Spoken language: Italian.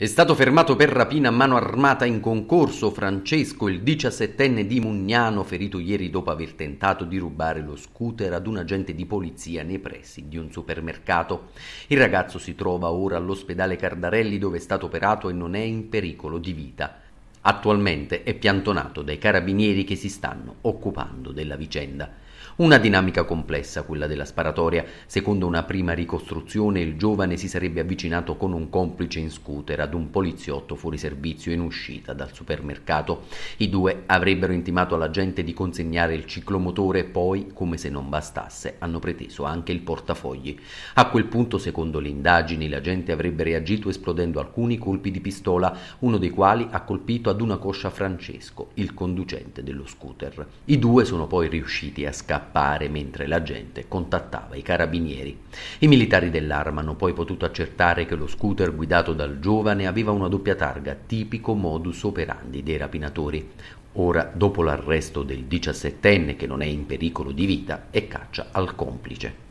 È stato fermato per rapina a mano armata in concorso Francesco, il 17enne di Mugnano, ferito ieri dopo aver tentato di rubare lo scooter ad un agente di polizia nei pressi di un supermercato. Il ragazzo si trova ora all'ospedale Cardarelli dove è stato operato e non è in pericolo di vita. Attualmente è piantonato dai carabinieri che si stanno occupando della vicenda. Una dinamica complessa quella della sparatoria. Secondo una prima ricostruzione il giovane si sarebbe avvicinato con un complice in scooter ad un poliziotto fuori servizio in uscita dal supermercato. I due avrebbero intimato all'agente di consegnare il ciclomotore poi, come se non bastasse, hanno preteso anche il portafogli. A quel punto, secondo le indagini, l'agente avrebbe reagito esplodendo alcuni colpi di pistola, uno dei quali ha colpito ad una coscia Francesco, il conducente dello scooter. I due sono poi riusciti a scappare mentre la gente contattava i carabinieri. I militari dell'arma hanno poi potuto accertare che lo scooter guidato dal giovane aveva una doppia targa, tipico modus operandi dei rapinatori. Ora, dopo l'arresto del 17enne che non è in pericolo di vita, è caccia al complice.